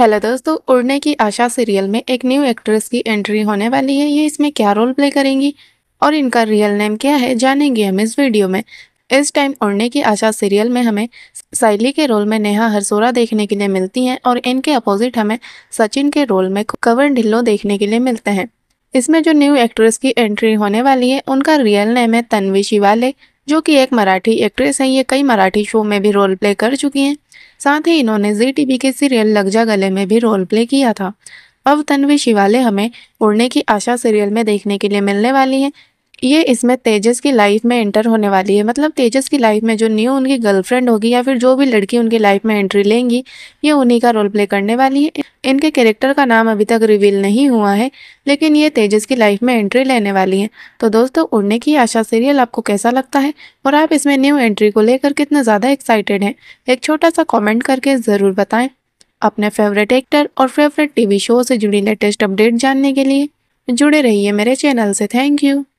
hello दोस्तों उड़ने की आशा सीरियल में एक न्यू एक्ट्रेस की एंट्री होने वाली है ये इसमें क्या रोल प्ले करेंगी और इनका रियल नेम क्या है जानेंगे हम इस वीडियो में इस टाइम उड़ने की आशा सीरियल में हमें साइली के रोल में नेहा हरसोरा देखने के लिए मिलती हैं और इनके अपोजिट हमें सचिन के रोल में कवर ढिल्लो देखने के लिए मिलते हैं इसमें जो न्यू एक्ट्रेस की एंट्री होने वाली है उनका रियल नेम है तन्वी शिवाले जो कि एक मराठी एक्ट्रेस हैं ये कई मराठी शो में भी रोल प्ले कर चुकी हैं साथ ही इन्होंने जी टीवी के सीरियल लग जा गले में भी रोल प्ले किया था अब तन्वी शिवाले हमें उड़ने की आशा सीरियल में देखने के लिए मिलने वाली हैं ये इसमें तेजस की लाइफ में एंटर होने वाली है मतलब तेजस की लाइफ में जो न्यू उनकी गर्लफ्रेंड होगी या फिर जो भी लड़की उनकी लाइफ में एंट्री लेंगी ये उन्हीं का रोल प्ले करने वाली है इनके कैरेक्टर का नाम अभी तक रिवील नहीं हुआ है लेकिन ये तेजस की लाइफ में एंट्री लेने वाली है तो दोस्तों उड़ने की आशा सीरियल आपको कैसा लगता है और आप इसमें न्यू एंट्री को लेकर कितना ज़्यादा एक्साइटेड हैं एक छोटा सा कॉमेंट करके ज़रूर बताएं अपने फेवरेट एक्टर और फेवरेट टी शो से जुड़ी लेटेस्ट अपडेट जानने के लिए जुड़े रहिए मेरे चैनल से थैंक यू